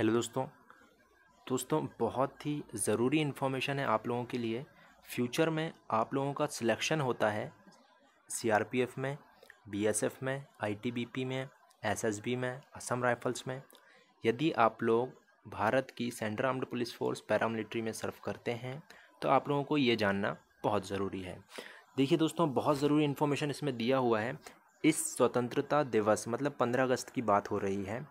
hello दोस्तों दोस्तों बहुत ही ज़रूरी इन्फॉर्मेशन है आप लोगों के लिए फ्यूचर में आप लोगों का सिलेक्शन होता है सीआरपीएफ में बीएसएफ में आईटीबीपी में एसएसबी में असम राइफल्स में यदि आप लोग भारत की central armed police force paramilitary में सर्व करते हैं तो आप लोगों को ये जानना बहुत ज़रूरी है देखिए दोस्तों बहुत ज़रूरी इन्फॉर्मेशन इसमें दिया हुआ है इस स्वतंत्रता दिवस मतलब पंद्रह अगस्त की बात हो रही है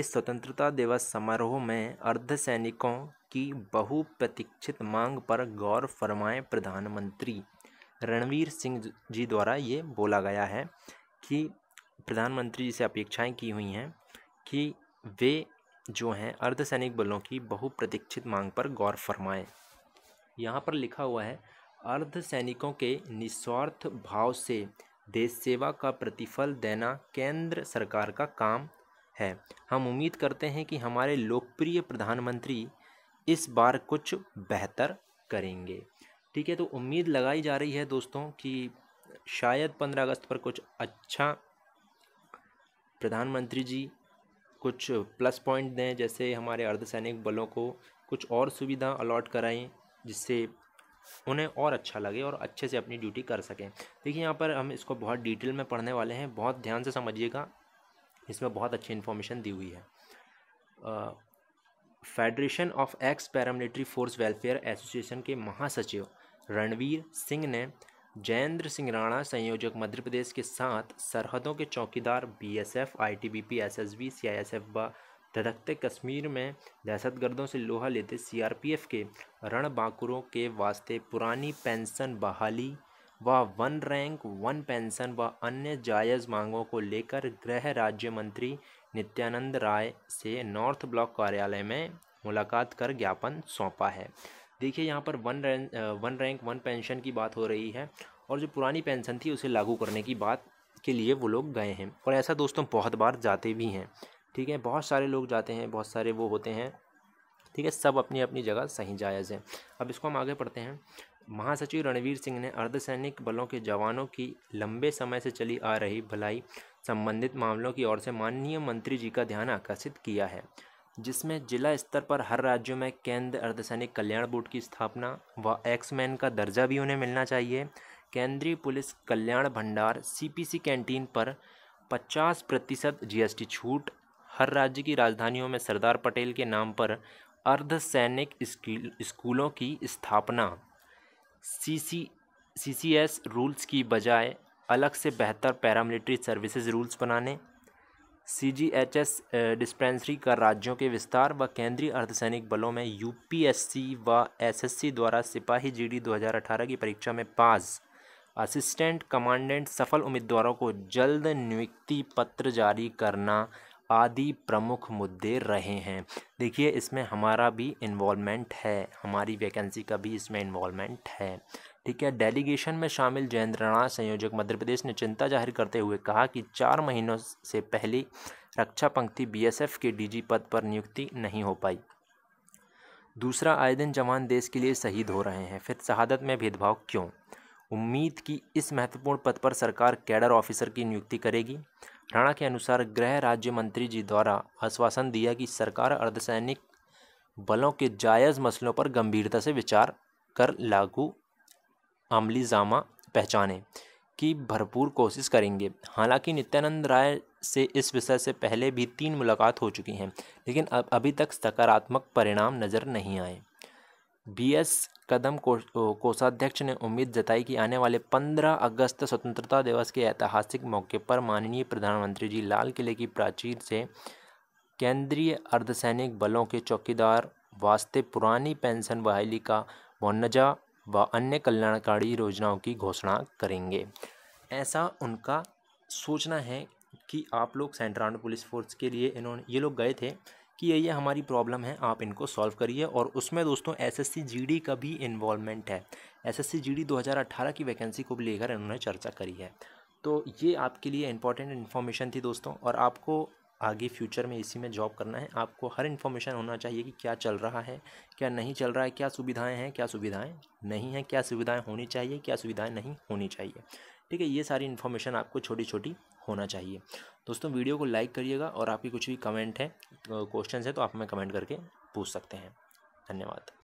इस स्वतंत्रता दिवस समारोह में अर्धसैनिकों की बहुप्रतीक्षित मांग पर गौर फरमाए प्रधानमंत्री रणवीर सिंह जी द्वारा ये बोला गया है कि प्रधानमंत्री जी से अपेक्षाएँ की हुई हैं कि वे जो हैं अर्धसैनिक बलों की बहुप्रतीक्षित मांग पर गौर फरमाएं यहाँ पर लिखा हुआ है अर्धसैनिकों के निस्वार्थ भाव से देश सेवा का प्रतिफल देना केंद्र सरकार का काम है हम उम्मीद करते हैं कि हमारे लोकप्रिय प्रधानमंत्री इस बार कुछ बेहतर करेंगे ठीक है तो उम्मीद लगाई जा रही है दोस्तों कि शायद पंद्रह अगस्त पर कुछ अच्छा प्रधानमंत्री जी कुछ प्लस पॉइंट दें जैसे हमारे अर्धसैनिक बलों को कुछ और सुविधा अलॉट कराएं जिससे उन्हें और अच्छा लगे और अच्छे से अपनी ड्यूटी कर सकें देखिए यहाँ पर हम इसको बहुत डिटेल में पढ़ने वाले हैं बहुत ध्यान से समझिएगा इसमें बहुत अच्छी इन्फॉर्मेशन दी हुई है federation of ex paramilitary force welfare association के महासचिव रणवीर सिंह ने जयेंद्र सिंह राणा संयोजक मध्य प्रदेश के साथ सरहदों के चौकीदार बीएसएफ, आईटीबीपी, एसएसबी, सीआईएसएफ व धड़कते कश्मीर में दहशतगर्दों से लोहा लेते सीआरपीएफ के रणबांकुरों के वास्ते पुरानी पेंशन बहाली व वन रैंक वन पेंशन व अन्य जायज़ मांगों को लेकर गृह राज्य मंत्री नित्यानंद राय से नॉर्थ ब्लॉक कार्यालय में मुलाकात कर ज्ञापन सौंपा है देखिए यहाँ पर one rank one rank one pension की बात हो रही है और जो पुरानी पेंशन थी उसे लागू करने की बात के लिए वो लोग गए हैं और ऐसा दोस्तों बहुत बार जाते भी हैं ठीक है बहुत सारे लोग जाते हैं बहुत सारे वो होते हैं ठीक है सब अपनी अपनी जगह सही जायज़ है अब इसको हम आगे पढ़ते हैं महासचिव रणवीर सिंह ने अर्धसैनिक बलों के जवानों की लंबे समय से चली आ रही भलाई संबंधित मामलों की ओर से माननीय मंत्री जी का ध्यान आकर्षित किया है जिसमें जिला स्तर पर हर राज्यों में केंद्र अर्धसैनिक कल्याण बोर्ड की स्थापना व एक्समैन का दर्जा भी उन्हें मिलना चाहिए केंद्रीय पुलिस कल्याण भंडार सीपीसी कैंटीन पर 50 प्रतिशत जीएसटी छूट हर राज्य की राजधानियों में सरदार पटेल के नाम पर अर्धसैनिक स्कूलों की स्थापना सी सी सी सी एस रूल्स की बजाय अलग से बेहतर पैरामिलिट्री सर्विसेज रूल्स बनाने C G H S dispensary का राज्यों के विस्तार व केंद्रीय अर्धसैनिक बलों में यू पी एस सी व एस एस सी द्वारा सिपाही जी डी दो हज़ार अठारह की परीक्षा में पास असिस्टेंट कमांडेंट सफल उम्मीदवारों को जल्द नियुक्ति पत्र जारी करना आदि प्रमुख मुद्दे रहे हैं देखिए इसमें हमारा भी इन्वॉलमेंट है हमारी वैकेंसी का भी इसमें इन्वॉलमेंट है ठीक है डेलीगेशन में शामिल जयेंद्र नाथ संयोजक मध्य प्रदेश ने चिंता जाहिर करते हुए कहा कि चार महीनों से पहले रक्षा पंक्ति बीएसएफ के डीजी पद पर नियुक्ति नहीं हो पाई दूसरा आए दिन जवान देश के लिए शहीद हो रहे हैं फिर शहादत में भेदभाव क्यों उम्मीद की इस महत्वपूर्ण पद पर सरकार कैडर ऑफिसर की नियुक्ति करेगी राणा के अनुसार गृह राज्य मंत्री जी द्वारा आश्वासन दिया कि सरकार अर्धसैनिक बलों के जायज़ मसलों पर गंभीरता से विचार कर लागू अमली जामा पहचाने की भरपूर कोशिश करेंगे हालांकि नित्यानंद राय से इस विषय से पहले भी तीन मुलाकात हो चुकी हैं लेकिन अब अभी तक सकारात्मक परिणाम नज़र नहीं आए बीएस कदम कोषाध्यक्ष ने उम्मीद जताई कि आने वाले 15 अगस्त स्वतंत्रता दिवस के ऐतिहासिक मौके पर माननीय प्रधानमंत्री जी लाल किले की प्राचीर से केंद्रीय अर्धसैनिक बलों के चौकीदार वास्ते पुरानी पेंशन बहाली का मुआवजा व अन्य कल्याणकारी योजनाओं की घोषणा करेंगे ऐसा उनका सोचना है कि आप लोग सेंट्रांड पुलिस फोर्स के लिए इन्होंने ये लोग गए थे कि ये ये हमारी प्रॉब्लम है आप इनको सॉल्व करिए और उसमें दोस्तों एसएससी जीडी का भी इन्वॉल्वमेंट है एसएससी जीडी 2018 की वैकेंसी को भी लेकर इन्होंने चर्चा करी है तो ये आपके लिए इंपॉर्टेंट इन्फॉर्मेशन थी दोस्तों और आपको आगे फ्यूचर में इसी में जॉब करना है आपको हर इन्फॉर्मेशन होना चाहिए कि क्या चल रहा है क्या नहीं चल रहा है क्या सुविधाएं हैं क्या सुविधाएं नहीं हैं क्या सुविधाएं होनी चाहिए क्या सुविधाएं नहीं होनी चाहिए ठीक है ये सारी इन्फॉर्मेशन आपको छोटी छोटी होना चाहिए दोस्तों वीडियो को लाइक करिएगा और आपकी कुछ भी कमेंट है क्वेश्चन है तो आप हमें कमेंट करके पूछ सकते हैं धन्यवाद